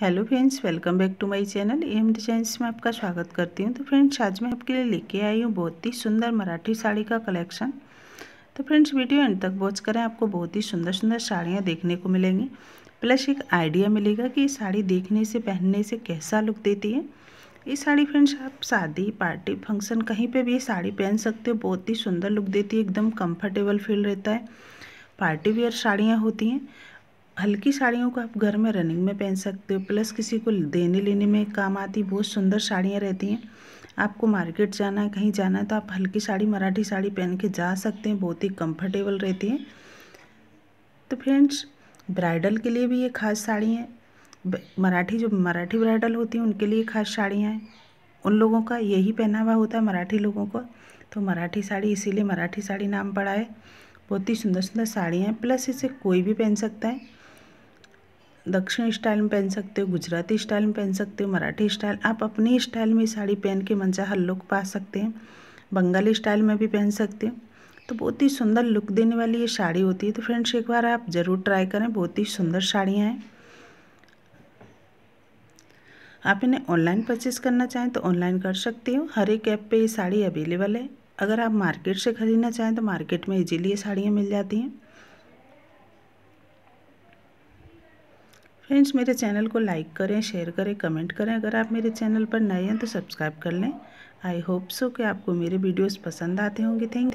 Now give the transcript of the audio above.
hello friends welcome back to my channel M designs में आपका स्वागत करती हूँ तो फ्रेंड्स आज मैं आपके लिए लेके आई हूँ बहुत ही सुंदर मराठी साड़ी का कलेक्शन तो फ्रेंड्स वीडियो एंड तक वॉच करें आपको बहुत ही सुंदर सुंदर साड़ियाँ देखने को मिलेंगी प्लस एक आइडिया मिलेगा कि ये साड़ी देखने से पहनने से कैसा लुक देती है ये साड़ी फ्रेंड्स आप शादी पार्टी फंक्शन कहीं पर भी ये साड़ी पहन सकते हो बहुत ही सुंदर लुक देती है एकदम कम्फर्टेबल फील रहता है पार्टी वेयर साड़ियाँ होती हैं हल्की साड़ियों को आप घर में रनिंग में पहन सकते हो प्लस किसी को देने लेने में काम आती बहुत सुंदर साड़ियाँ रहती हैं आपको मार्केट जाना है कहीं जाना है तो आप हल्की साड़ी मराठी साड़ी पहन के जा सकते हैं बहुत ही कंफर्टेबल रहती हैं तो फ्रेंड्स ब्राइडल के लिए भी ये खास साड़ी हैं मराठी जो मराठी ब्राइडल होती हैं उनके लिए खास साड़ियाँ हैं उन लोगों का यही पहनावा होता है मराठी लोगों को तो मराठी साड़ी इसीलिए मराठी साड़ी नाम पड़ा है बहुत ही सुंदर सुंदर साड़ियाँ हैं प्लस इसे कोई भी पहन सकता है दक्षिण स्टाइल में पहन सकते हो गुजराती स्टाइल में पहन सकते हो मराठी स्टाइल आप अपनी स्टाइल में साड़ी पहन के मनचाहा लुक पा सकते हैं बंगाली स्टाइल में भी पहन सकते हो तो बहुत ही सुंदर लुक देने वाली ये साड़ी होती है तो फ्रेंड्स एक बार आप ज़रूर ट्राई करें बहुत ही सुंदर साड़ियाँ हैं आप इन्हें ऑनलाइन परचेज़ करना चाहें तो ऑनलाइन कर सकते हो हर एक ऐप पर ये साड़ी अवेलेबल है अगर आप मार्केट से ख़रीदना चाहें तो मार्केट में इजीली ये साड़ियाँ मिल जाती हैं फ्रेंड्स मेरे चैनल को लाइक करें शेयर करें कमेंट करें अगर आप मेरे चैनल पर नए हैं तो सब्सक्राइब कर लें आई होप सो कि आपको मेरे वीडियोस पसंद आते होंगे थैंक